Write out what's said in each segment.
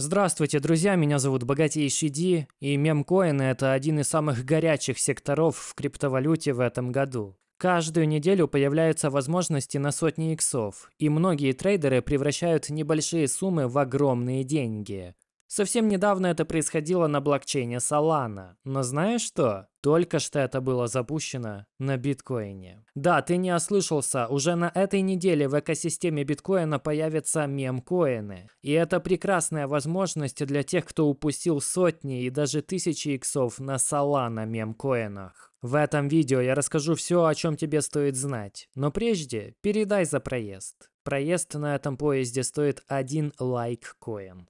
Здравствуйте, друзья, меня зовут Богатейший Ди, и мемкоины – это один из самых горячих секторов в криптовалюте в этом году. Каждую неделю появляются возможности на сотни иксов, и многие трейдеры превращают небольшие суммы в огромные деньги. Совсем недавно это происходило на блокчейне Solana. Но знаешь что? Только что это было запущено на биткоине. Да, ты не ослышался, уже на этой неделе в экосистеме биткоина появятся мемкоины. И это прекрасная возможность для тех, кто упустил сотни и даже тысячи иксов на Solana мемкоинах. В этом видео я расскажу все, о чем тебе стоит знать. Но прежде, передай за проезд. Проезд на этом поезде стоит один лайк коин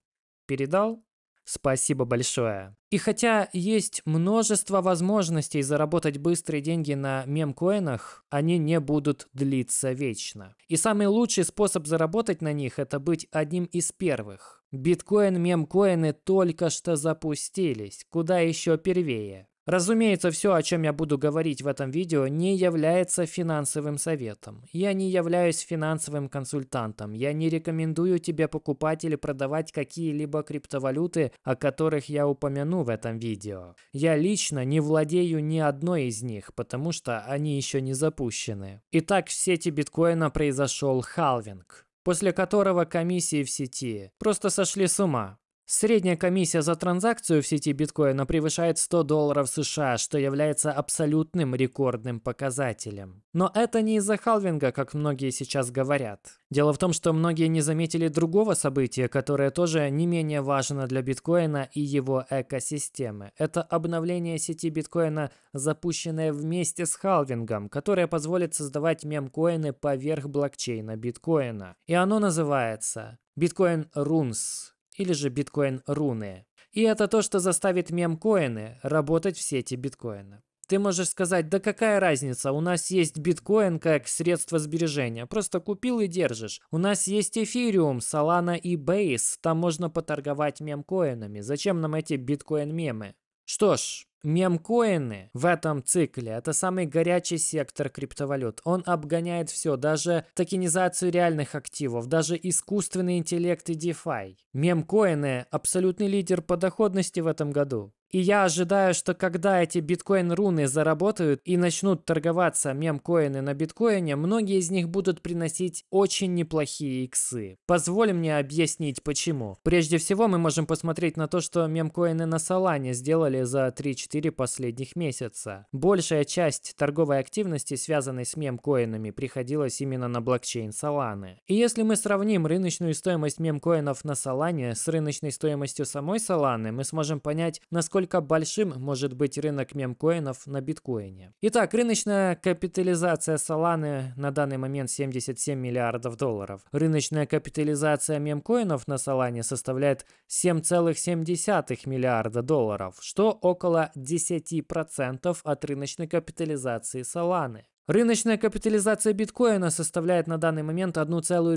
передал? Спасибо большое. И хотя есть множество возможностей заработать быстрые деньги на мемкоинах, они не будут длиться вечно. И самый лучший способ заработать на них – это быть одним из первых. Биткоин-мемкоины только что запустились, куда еще первее. Разумеется, все, о чем я буду говорить в этом видео, не является финансовым советом. Я не являюсь финансовым консультантом. Я не рекомендую тебе покупать или продавать какие-либо криптовалюты, о которых я упомяну в этом видео. Я лично не владею ни одной из них, потому что они еще не запущены. Итак, в сети биткоина произошел халвинг после которого комиссии в сети просто сошли с ума. Средняя комиссия за транзакцию в сети биткоина превышает 100 долларов США, что является абсолютным рекордным показателем. Но это не из-за халвинга, как многие сейчас говорят. Дело в том, что многие не заметили другого события, которое тоже не менее важно для биткоина и его экосистемы. Это обновление сети биткоина, запущенное вместе с халвингом, которое позволит создавать мемкоины поверх блокчейна биткоина. И оно называется Bitcoin Runes или же биткоин-руны. И это то, что заставит мемкоины работать в сети биткоина. Ты можешь сказать, да какая разница, у нас есть биткоин как средство сбережения, просто купил и держишь. У нас есть эфириум, Solana и Base, там можно поторговать мемкоинами, зачем нам эти биткоин-мемы? Что ж, Мемкоины в этом цикле – это самый горячий сектор криптовалют. Он обгоняет все, даже токенизацию реальных активов, даже искусственный интеллект и DeFi. Мемкоины – абсолютный лидер по доходности в этом году. И я ожидаю, что когда эти биткоин-руны заработают и начнут торговаться мемкоины на биткоине, многие из них будут приносить очень неплохие иксы. Позволь мне объяснить почему. Прежде всего мы можем посмотреть на то, что мемкоины на Солане сделали за 3-4 последних месяца. Большая часть торговой активности, связанной с мемкоинами, приходилась именно на блокчейн Соланы. И если мы сравним рыночную стоимость мемкоинов на Солане с рыночной стоимостью самой Соланы, мы сможем понять, насколько насколько большим может быть рынок мемкоинов на биткоине. Итак, рыночная капитализация Solana на данный момент 77 миллиардов долларов. Рыночная капитализация мемкоинов на Solana составляет 7,7 миллиарда долларов, что около 10% от рыночной капитализации Solana. Рыночная капитализация биткоина составляет на данный момент 1,3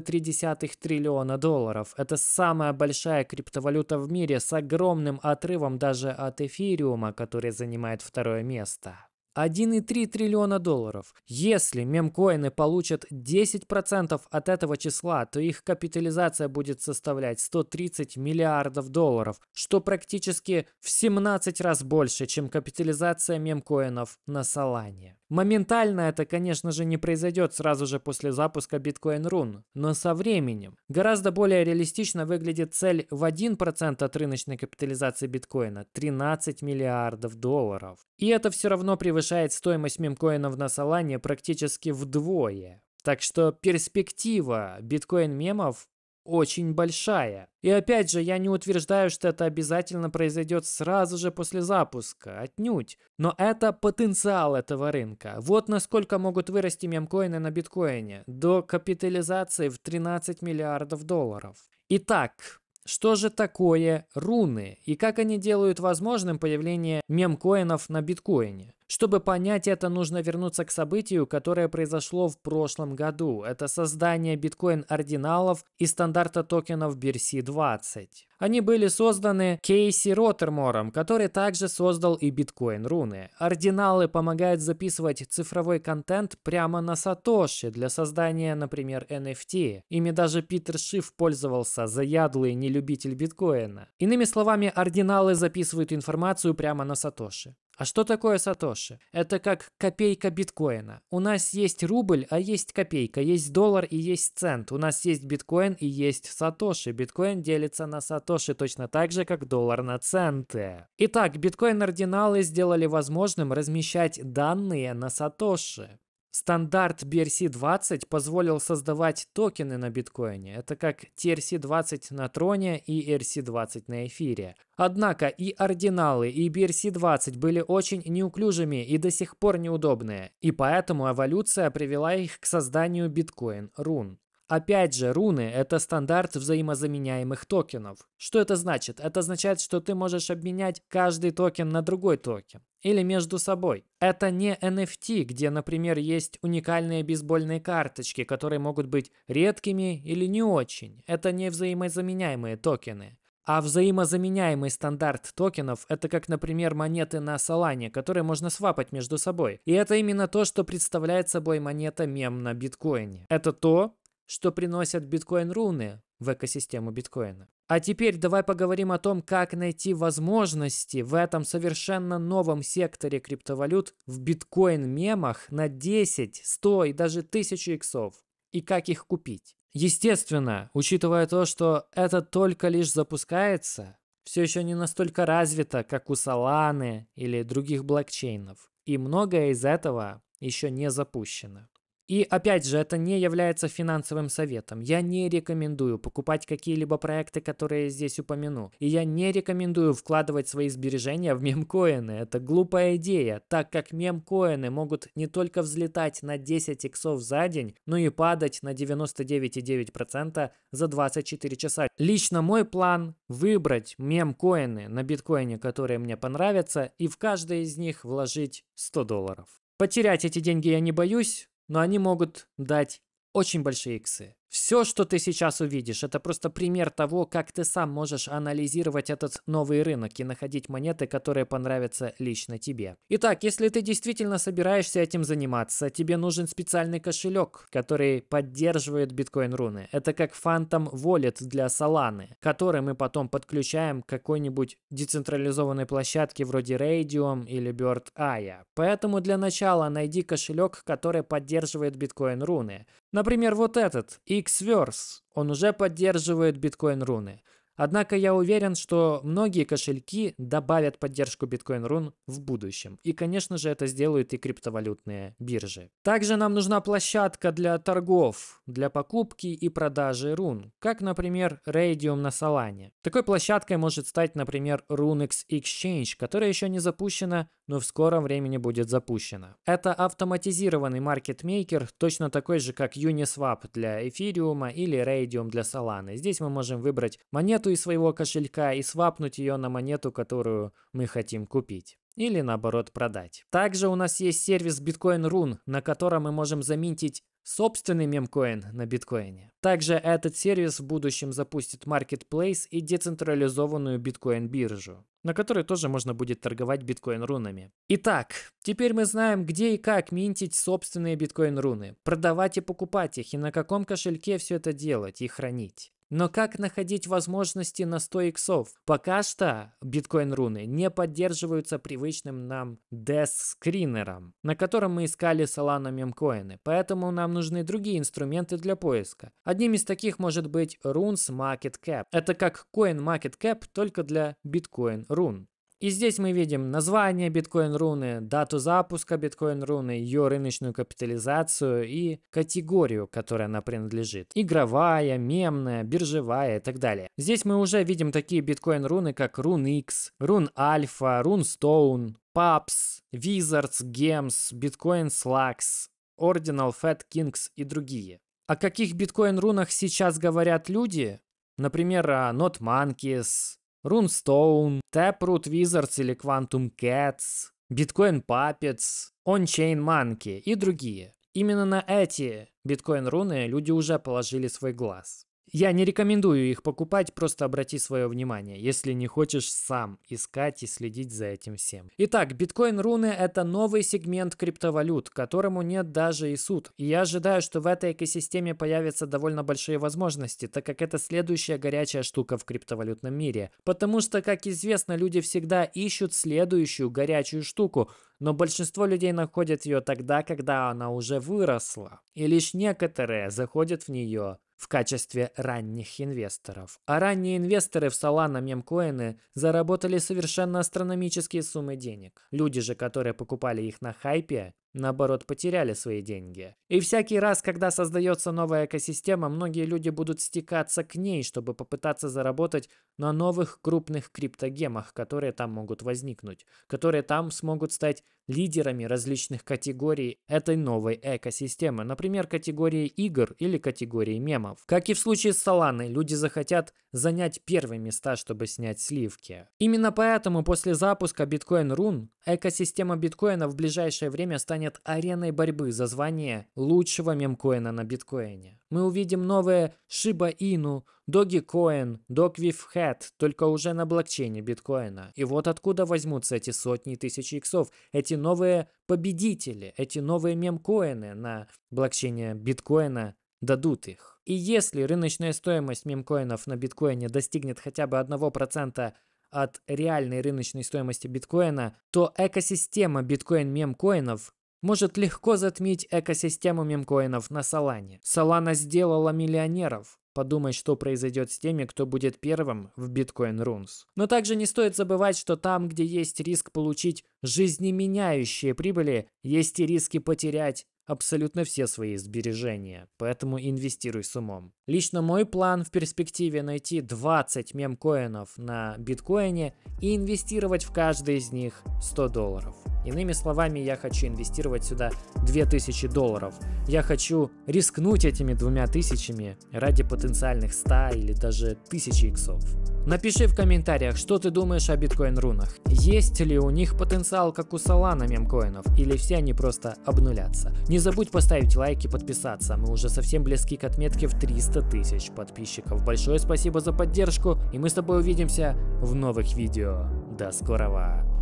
триллиона долларов. Это самая большая криптовалюта в мире с огромным отрывом даже от эфириума, который занимает второе место. 1,3 триллиона долларов. Если мемкоины получат 10% от этого числа, то их капитализация будет составлять 130 миллиардов долларов, что практически в 17 раз больше, чем капитализация мемкоинов на Солане. Моментально это, конечно же, не произойдет сразу же после запуска Bitcoin Run, но со временем. Гораздо более реалистично выглядит цель в 1% от рыночной капитализации биткоина – 13 миллиардов долларов. И это все равно превышает повышает стоимость мемкоинов на Солане практически вдвое. Так что перспектива биткоин-мемов очень большая. И опять же, я не утверждаю, что это обязательно произойдет сразу же после запуска, отнюдь. Но это потенциал этого рынка. Вот насколько могут вырасти мемкоины на биткоине, до капитализации в 13 миллиардов долларов. Итак, что же такое руны и как они делают возможным появление мемкоинов на биткоине? Чтобы понять это, нужно вернуться к событию, которое произошло в прошлом году. Это создание биткоин-ординалов и стандарта токенов BRC20. Они были созданы Кейси Роттермором, который также создал и биткоин-руны. Ординалы помогают записывать цифровой контент прямо на Сатоши для создания, например, NFT. Ими даже Питер Шиф пользовался, заядлый нелюбитель биткоина. Иными словами, ординалы записывают информацию прямо на Сатоши. А что такое Сатоши? Это как копейка биткоина. У нас есть рубль, а есть копейка, есть доллар и есть цент. У нас есть биткоин и есть Сатоши. Биткоин делится на Сатоши точно так же, как доллар на центы. Итак, биткоин-ординалы сделали возможным размещать данные на Сатоши. Стандарт BRC20 позволил создавать токены на биткоине. Это как TRC20 на троне и RC20 на эфире. Однако и ординалы, и BRC20 были очень неуклюжими и до сих пор неудобные. И поэтому эволюция привела их к созданию биткоин рун. Опять же, руны — это стандарт взаимозаменяемых токенов. Что это значит? Это означает, что ты можешь обменять каждый токен на другой токен. Или между собой. Это не NFT, где, например, есть уникальные бейсбольные карточки, которые могут быть редкими или не очень. Это не взаимозаменяемые токены. А взаимозаменяемый стандарт токенов – это как, например, монеты на Солане, которые можно свапать между собой. И это именно то, что представляет собой монета мем на биткоине. Это то, что приносят биткоин-руны в экосистему биткоина. А теперь давай поговорим о том, как найти возможности в этом совершенно новом секторе криптовалют в биткоин-мемах на 10, 100 и даже 1000 иксов и как их купить. Естественно, учитывая то, что это только лишь запускается, все еще не настолько развито, как у Solana или других блокчейнов, и многое из этого еще не запущено. И опять же, это не является финансовым советом. Я не рекомендую покупать какие-либо проекты, которые я здесь упомяну. И я не рекомендую вкладывать свои сбережения в мемкоины. Это глупая идея, так как мемкоины могут не только взлетать на 10 иксов за день, но и падать на 99,9% за 24 часа. Лично мой план выбрать мемкоины на биткоине, которые мне понравятся, и в каждый из них вложить 100 долларов. Потерять эти деньги я не боюсь, но они могут дать очень большие иксы. Все, что ты сейчас увидишь, это просто пример того, как ты сам можешь анализировать этот новый рынок и находить монеты, которые понравятся лично тебе. Итак, если ты действительно собираешься этим заниматься, тебе нужен специальный кошелек, который поддерживает биткоин-руны. Это как Phantom Wallet для Solana, который мы потом подключаем к какой-нибудь децентрализованной площадке вроде Radium или BirdAia. Поэтому для начала найди кошелек, который поддерживает биткоин-руны. Например, вот этот, Xverse, он уже поддерживает биткоин-руны. Однако я уверен, что многие кошельки добавят поддержку Bitcoin рун в будущем. И, конечно же, это сделают и криптовалютные биржи. Также нам нужна площадка для торгов, для покупки и продажи рун, как, например, Radium на Solana. Такой площадкой может стать, например, Runex Exchange, которая еще не запущена, но в скором времени будет запущена. Это автоматизированный маркетмейкер, точно такой же, как Uniswap для эфириума или Radium для Solana. Здесь мы можем выбрать монету из своего кошелька и свапнуть ее на монету, которую мы хотим купить или наоборот продать. Также у нас есть сервис Bitcoin Run, на котором мы можем заминтить собственный мемкоин на биткоине. Также этот сервис в будущем запустит Marketplace и децентрализованную биткоин-биржу, на которой тоже можно будет торговать биткоин-рунами. Итак, теперь мы знаем, где и как минтить собственные биткоин-руны, продавать и покупать их, и на каком кошельке все это делать и хранить. Но как находить возможности на 100 иксов? Пока что биткоин-руны не поддерживаются привычным нам деск-скринером, на котором мы искали Solana мемкоины, поэтому нам нужны другие инструменты для поиска. Одним из таких может быть Runes Market Cap. Это как CoinMarketCap, только для биткоин-рун. И здесь мы видим название биткоин руны, дату запуска биткоин руны, ее рыночную капитализацию и категорию, которой она принадлежит. Игровая, мемная, биржевая и так далее. Здесь мы уже видим такие биткоин руны, как RuneX, RuneAlpha, RuneStone, Paps, Wizards, Games, Bitcoin Slugs, Ordinal Fat Kings и другие. О каких биткоин рунах сейчас говорят люди? Например, о Not Runestone, Taproot Wizards или Quantum Cats, Bitcoin Puppets, Onchain Monkey и другие. Именно на эти биткоин-руны люди уже положили свой глаз. Я не рекомендую их покупать, просто обрати свое внимание, если не хочешь сам искать и следить за этим всем. Итак, биткоин-руны – это новый сегмент криптовалют, которому нет даже и суд. И я ожидаю, что в этой экосистеме появятся довольно большие возможности, так как это следующая горячая штука в криптовалютном мире. Потому что, как известно, люди всегда ищут следующую горячую штуку, но большинство людей находят ее тогда, когда она уже выросла. И лишь некоторые заходят в нее в качестве ранних инвесторов. А ранние инвесторы в Solana мемкоины заработали совершенно астрономические суммы денег. Люди же, которые покупали их на хайпе, наоборот, потеряли свои деньги. И всякий раз, когда создается новая экосистема, многие люди будут стекаться к ней, чтобы попытаться заработать на новых крупных криптогемах, которые там могут возникнуть, которые там смогут стать лидерами различных категорий этой новой экосистемы, например, категории игр или категории мемов. Как и в случае с Solana, люди захотят занять первые места, чтобы снять сливки. Именно поэтому после запуска Bitcoin Run экосистема биткоина в ближайшее время станет ареной борьбы за звание лучшего мемкоина на биткоине. Мы увидим новые Shiba Inu, Dogecoin, DogWithHead, только уже на блокчейне биткоина. И вот откуда возьмутся эти сотни тысяч иксов, эти новые победители, эти новые мемкоины на блокчейне биткоина дадут их. И если рыночная стоимость мемкоинов на биткоине достигнет хотя бы 1% от реальной рыночной стоимости биткоина, то экосистема биткоин-мемкоинов может легко затмить экосистему мемкоинов на Солане. Солана сделала миллионеров. Подумать, что произойдет с теми, кто будет первым в Bitcoin Runes. Но также не стоит забывать, что там, где есть риск получить жизнеменяющие прибыли, есть и риски потерять абсолютно все свои сбережения, поэтому инвестируй с умом. Лично мой план в перспективе найти 20 мемкоинов на биткоине и инвестировать в каждый из них 100 долларов. Иными словами, я хочу инвестировать сюда 2000 долларов. Я хочу рискнуть этими двумя тысячами ради потенциальных 100 или даже 1000 иксов. Напиши в комментариях, что ты думаешь о биткоин-рунах. Есть ли у них потенциал, как у Солана мемкоинов, или все они просто обнулятся? Не забудь поставить лайк и подписаться, мы уже совсем близки к отметке в 300 тысяч подписчиков. Большое спасибо за поддержку, и мы с тобой увидимся в новых видео. До скорого!